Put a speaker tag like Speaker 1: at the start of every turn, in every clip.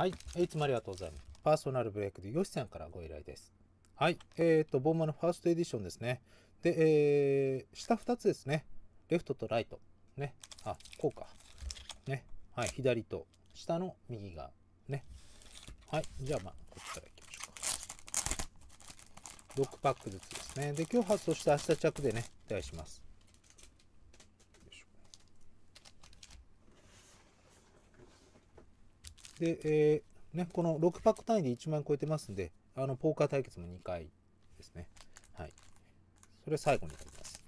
Speaker 1: はい、いつもありがとうございます。パーソナルブレイクでよしさんからご依頼です。はい、えっ、ー、と、ボーマのファーストエディションですね。で、えー、下2つですね。レフトとライト。ね。あ、こうか。ね。はい、左と下の右が。ね。はい、じゃあまあ、こっちからいきましょうか。6パックずつですね。で、今日発送した明日着でね、お願いします。で、えー、ね、この6パック単位で1万円超えてますんで、あの、ポーカー対決も2回ですね。はい。それ最後になります。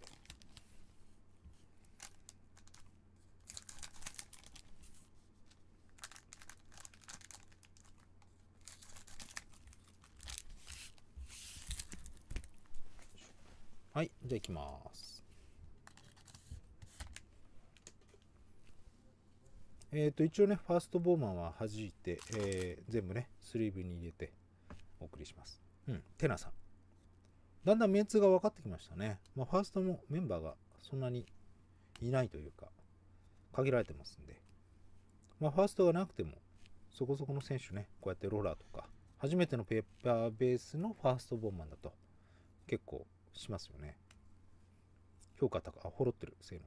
Speaker 1: はい。じゃあ行きます。えっ、ー、と、一応ね、ファーストボーマンは弾いて、えー、全部ね、スリーブに入れてお送りします。うん、テナさん。だんだんメンツが分かってきましたね。まあ、ファーストもメンバーがそんなにいないというか、限られてますんで。まあ、ファーストがなくても、そこそこの選手ね、こうやってローラーとか、初めてのペーパーベースのファーストボーマンだと、結構しますよね。評価高、あ、ほろってる、せーの。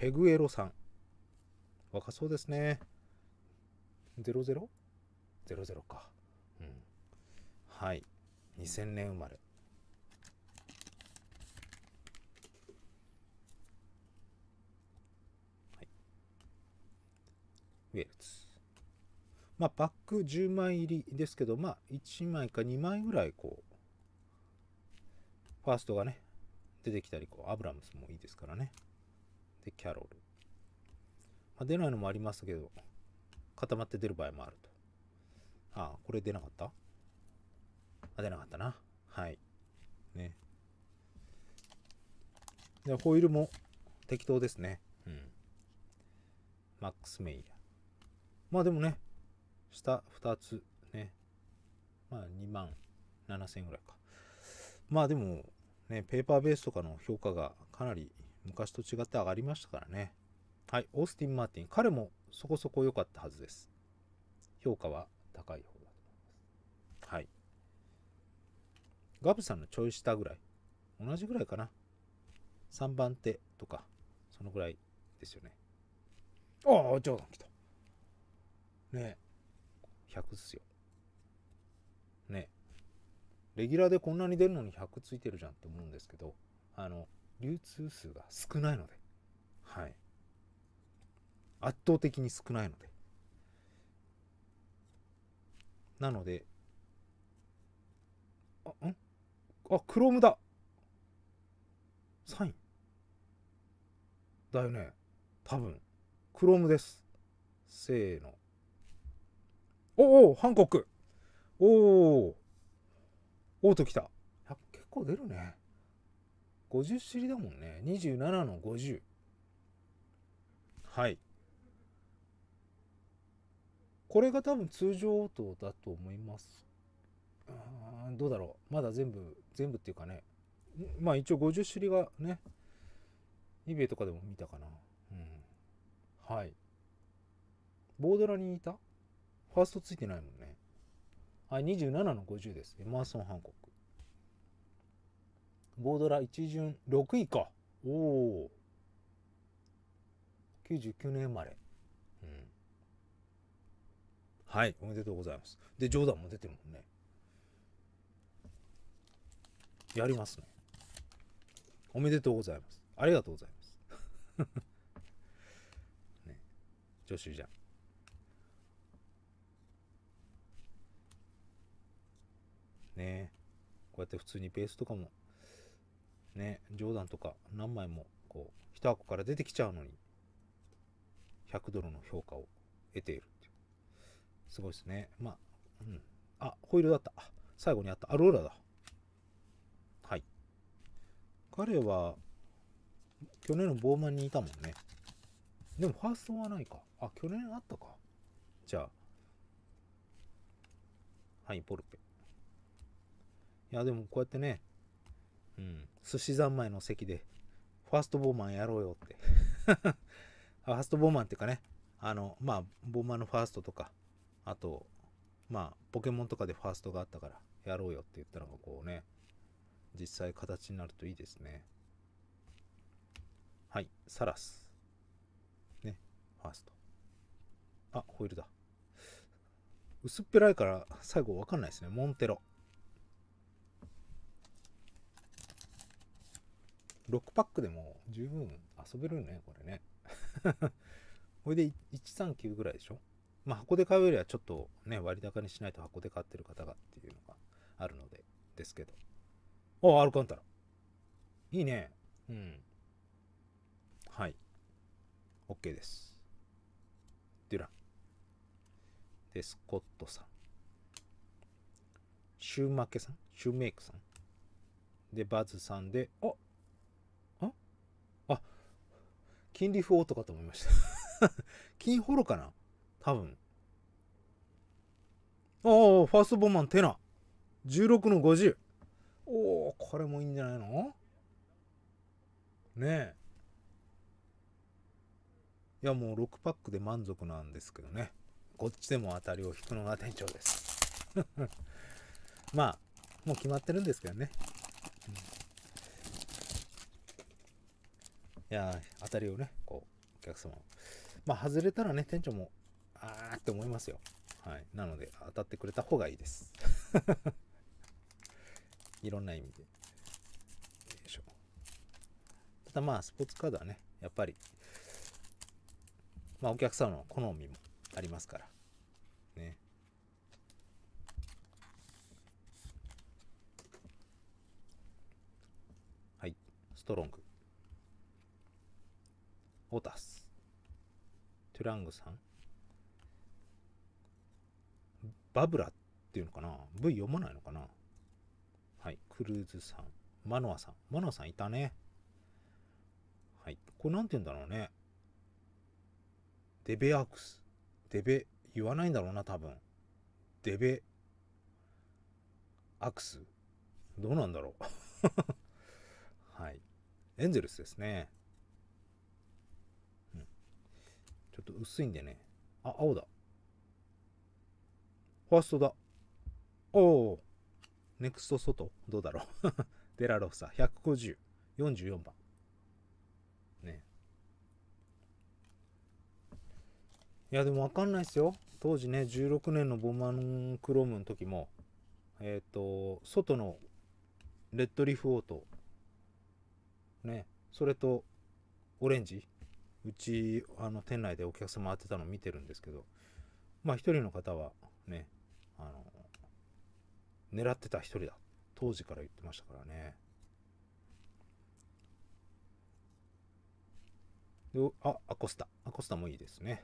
Speaker 1: ペグエロさん。若そうですね。00?00 か。うん。はい。2000年生まれ。はい。ウェルツ。まあ、パック10枚入りですけど、まあ、1枚か2枚ぐらい、こう、ファーストがね、出てきたり、こう、アブラムスもいいですからね。キャロル。まあ、出ないのもありますけど、固まって出る場合もあると。ああ、これ出なかったあ、出なかったな。はい。ね。で、ホイールも適当ですね。うん。マックスメイヤー。まあでもね、下2つね。まあ2万7000円ぐらいか。まあでも、ね、ペーパーベースとかの評価がかなり昔と違って上がりましたからね。はい、オースティン・マーティン。彼もそこそこ良かったはずです。評価は高い方だと思います。はい。ガブさんのちょい下ぐらい。同じぐらいかな。3番手とか、そのぐらいですよね。ああ、ジョーダン来た。ねえ。100っすよ。ねえ。レギュラーでこんなに出るのに100ついてるじゃんって思うんですけど、あの、流通数が少ないので、はい。圧倒的に少ないので。なので、あ、んあ、クロームだサインだよね。多分。クロームです。せーの。おおハンコックおおオート来た。結構出るね。50知りだもんね。27の50。はい。これが多分通常応答だと思います。どうだろう。まだ全部、全部っていうかね。まあ一応50種類がね、イベとかでも見たかな。うん。はい。ボードラにいたファーストついてないもんね。はい、27の50です。エマーソン・ハンコック。ボードラ一巡6位か。おお。99年生まれ。うん。はい、おめでとうございます。で、冗談も出てるもんね。やりますね。おめでとうございます。ありがとうございます。ね、助手じゃん。ねこうやって普通にベースとかもね、冗談とか何枚もこう、一箱から出てきちゃうのに、100ドルの評価を得ているっていう。すごいですね。まあ、うん。あ、ホイールだった。最後にあった。アローラだ。はい。彼は、去年のボーマンにいたもんね。でも、ファーストはないか。あ、去年あったか。じゃあ。はい、ポルペ。いや、でも、こうやってね、うん。寿司三昧の席で、ファーストボーマンやろうよって ファーストボーマンっていうかね、あの、まあ、ボーマンのファーストとか、あと、まあ、ポケモンとかでファーストがあったから、やろうよって言ったのがこうね、実際形になるといいですね。はい、サラス。ね、ファースト。あ、ホイールだ。薄っぺらいから最後わかんないですね。モンテロ。6パックでも十分遊べるね、これね。これで、139ぐらいでしょまあ、箱で買うよりはちょっとね、割高にしないと箱で買ってる方がっていうのがあるので、ですけど。あ、アルカンタラ。いいね。うん。はい。OK です。デュラン。で、スコットさん。シューマケさんシューメイクさんで、バズさんで、あ金利不とかと思いました 金ホロかな多分。ああ、ファーストボーマンテナ。16の50。おお、これもいいんじゃないのねえ。いや、もう6パックで満足なんですけどね。こっちでも当たりを引くのが店長です。まあ、もう決まってるんですけどね。うんいや、当たりをね、こう、お客様。まあ、外れたらね、店長も、あーって思いますよ。はい。なので、当たってくれた方がいいです。いろんな意味で。よいしょ。ただまあ、スポーツカードはね、やっぱり、まあ、お客様の好みもありますから。ね。はい。ストロング。オタス、トゥラングさん、バブラっていうのかな ?V 読まないのかなはい、クルーズさん、マノアさん、マノアさんいたね。はい、これなんて言うんだろうね。デベアークス。デベ、言わないんだろうな、多分。デベ、アクス。どうなんだろう はい。エンゼルスですね。ちょっと薄いんでね。あ、青だ。ファーストだ。おお。ネクスト外。どうだろう。デラロフさ、150。44番。ねいや、でもわかんないですよ。当時ね、16年のボマンクロームの時も、えっ、ー、と、外のレッドリフオート、ね、それとオレンジうちあの店内でお客様ってたのを見てるんですけどまあ一人の方はねあの狙ってた一人だ当時から言ってましたからねであアコスタアコスタもいいですね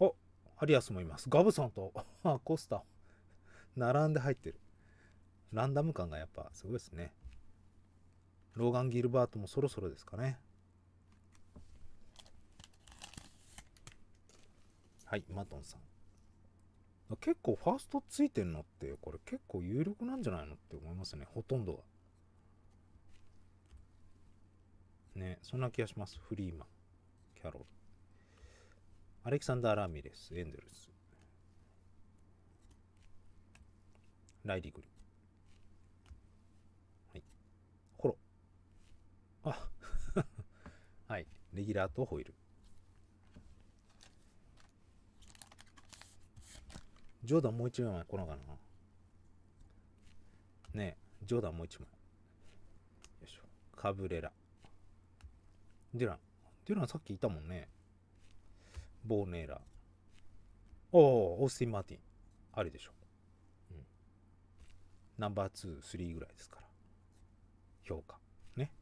Speaker 1: おアリアスもいますガブソンと アコスタ並んで入ってるランダム感がやっぱすごいですねローガン・ギルバートもそろそろですかねはい、マトンさん。結構ファーストついてるのって、これ結構有力なんじゃないのって思いますね。ほとんどは。ね、そんな気がします。フリーマン、キャロル。アレキサンダー・ラミレス、エンゼルス。ライディグリ。はい。ホロ。あ はい。レギュラーとホイール。ジョーダンもう一枚来なかなねえ、ジョーダンもう一枚。よいしょ。カブレラ。デュラン。デュランさっきいたもんね。ボーネーラ。おお、オースティン・マーティン。あるでしょ。うん。ナンバーツー、スリーぐらいですから。評価。ね。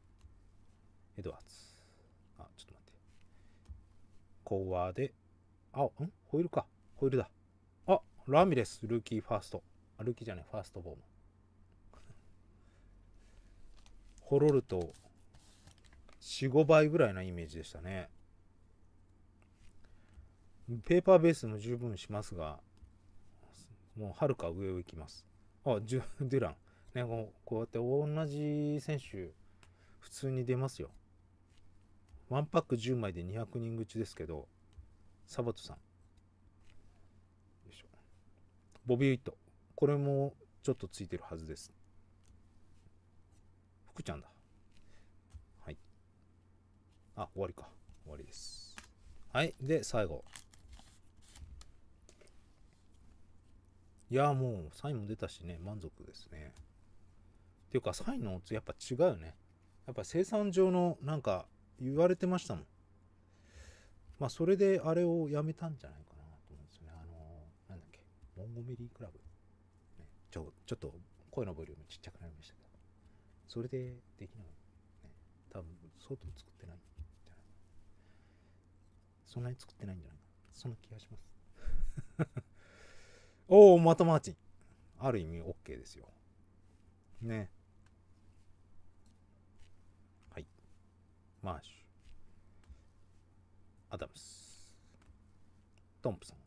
Speaker 1: エドワーズ。あ、ちょっと待って。コアで、あ、んホイールか。ホイールだ。ラミレス、ルーキーファースト。あ、ルーキーじゃない、ファーストボーン。ホロルと4、5倍ぐらいなイメージでしたね。ペーパーベースも十分しますが、もうはるか上を行きます。あ、デュラン。ね、こうやって同じ選手、普通に出ますよ。ワンパック10枚で200人口ですけど、サバトさん。ボビー・ウィット。これもちょっとついてるはずです。福ちゃんだ。はい。あ、終わりか。終わりです。はい。で、最後。いや、もう、サインも出たしね、満足ですね。っていうか、サインのやっぱ違うよね。やっぱ生産上の、なんか、言われてましたもん。まあ、それであれをやめたんじゃないか。モンゴメリークラブ、ね、ちょちょっと声のボリュームちっちゃくなりましたけどそれでできない、ね、多分相当作ってないじゃないかそんなに作ってないんじゃないかそんな気がします おおまたマーチンある意味 OK ですよねはいマーシュアダムストンプソン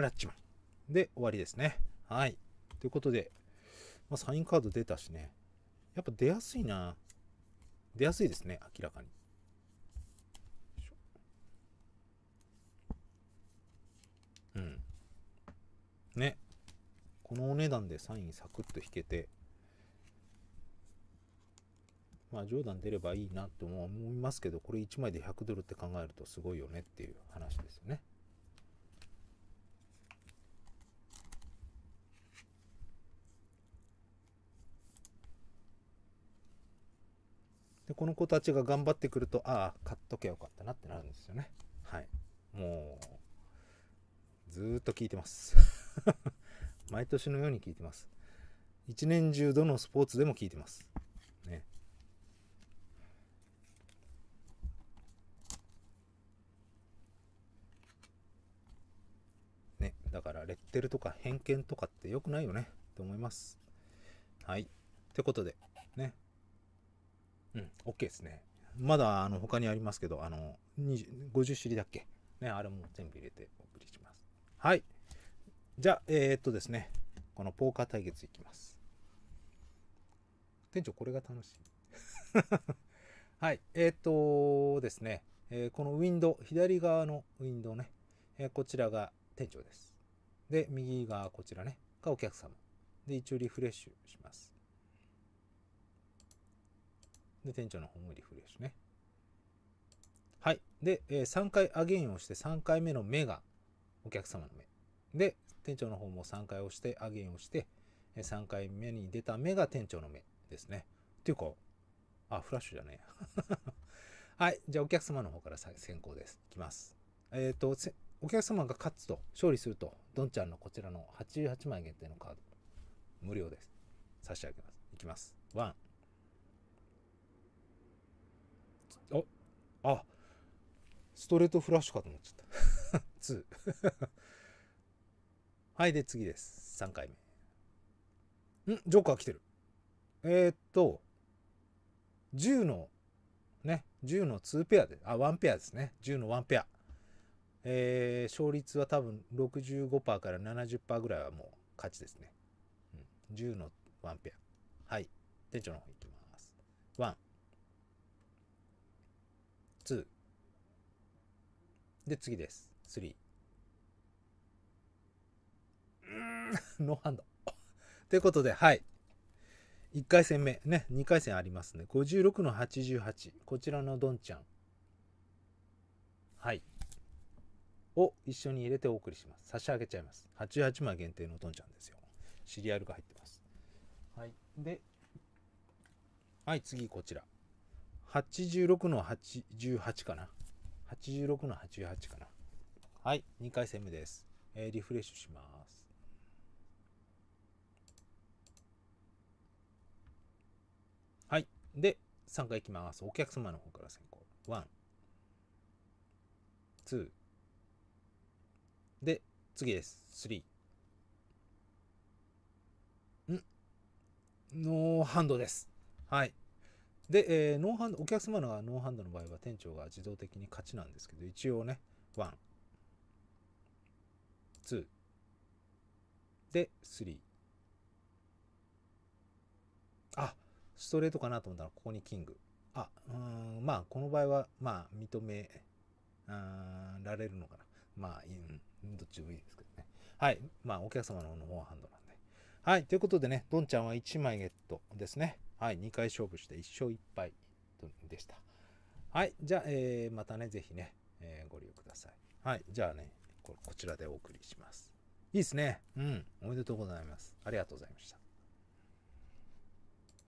Speaker 1: らっちまで、終わりですね。はい。ということで、まあ、サインカード出たしね。やっぱ出やすいな。出やすいですね、明らかに。うん。ね。このお値段でサインサクッと引けて、まあ、冗談出ればいいなと思いますけど、これ1枚で100ドルって考えるとすごいよねっていう話ですよね。でこの子たちが頑張ってくるとああ買っとけよかったなってなるんですよねはいもうずっと聞いてます 毎年のように聞いてます一年中どのスポーツでも聞いてますねねだからレッテルとか偏見とかって良くないよねって思いますはいってことでねうん、OK ですね。まだあの他にありますけど、あの、50種類だっけね、あれも全部入れてお送りします。はい。じゃあ、えー、っとですね、このポーカー対決いきます。店長、これが楽しい。はい。えー、っとですね、えー、このウィンドウ、左側のウィンドウね、えー、こちらが店長です。で、右側こちらね、がお客様。で、一応リフレッシュします。で、店長の方もリフレッシュね。はい。で、えー、3回アゲインをして、3回目の目がお客様の目。で、店長の方も3回押して、アゲインをして、えー、3回目に出た目が店長の目ですね。っていうか、あ、フラッシュじゃねえ。はい。じゃあ、お客様の方から先行です。いきます。えっ、ー、と、お客様が勝つと、勝利すると、ドンちゃんのこちらの88枚限定のカード、無料です。差し上げます。いきます。ワン。おあストレートフラッシュかと思っちゃった2 はいで次です3回目んジョーカー来てるえー、っと10のね10の2ペアであ1ペアですね10の1ペアえー、勝率は多分65%から70%ぐらいはもう勝ちですね、うん、10の1ペアはい店長の方いきます1 2で次です3うん ノーハンド ということではい1回戦目ね2回戦ありますね56の88こちらのドンちゃんはいを一緒に入れてお送りします差し上げちゃいます88枚限定のドンちゃんですよシリアルが入ってますはいではい次こちら86の88かな。86の88かな。はい、2回戦目です。えー、リフレッシュします。はい。で、3回いきます。お客様の方から先行。1、2。で、次です。3。んノーハンドです。はい。で、えー、ノーハンド、お客様のノーハンドの場合は店長が自動的に勝ちなんですけど、一応ね、ワン、ツー、で、スリー。あ、ストレートかなと思ったら、ここにキング。あ、うん、まあ、この場合は、まあ、認められるのかな。まあ、うん、どっちでもいいですけどね。はい。まあ、お客様のノーハンドなんで。はい。ということでね、ドンちゃんは1枚ゲットですね。はい、2回勝負して1勝1敗でした。はい、じゃあ、えー、またね、ぜひね、えー、ご利用ください。はい、じゃあねこ、こちらでお送りします。いいですね。うん、おめでとうございます。ありがとうございました。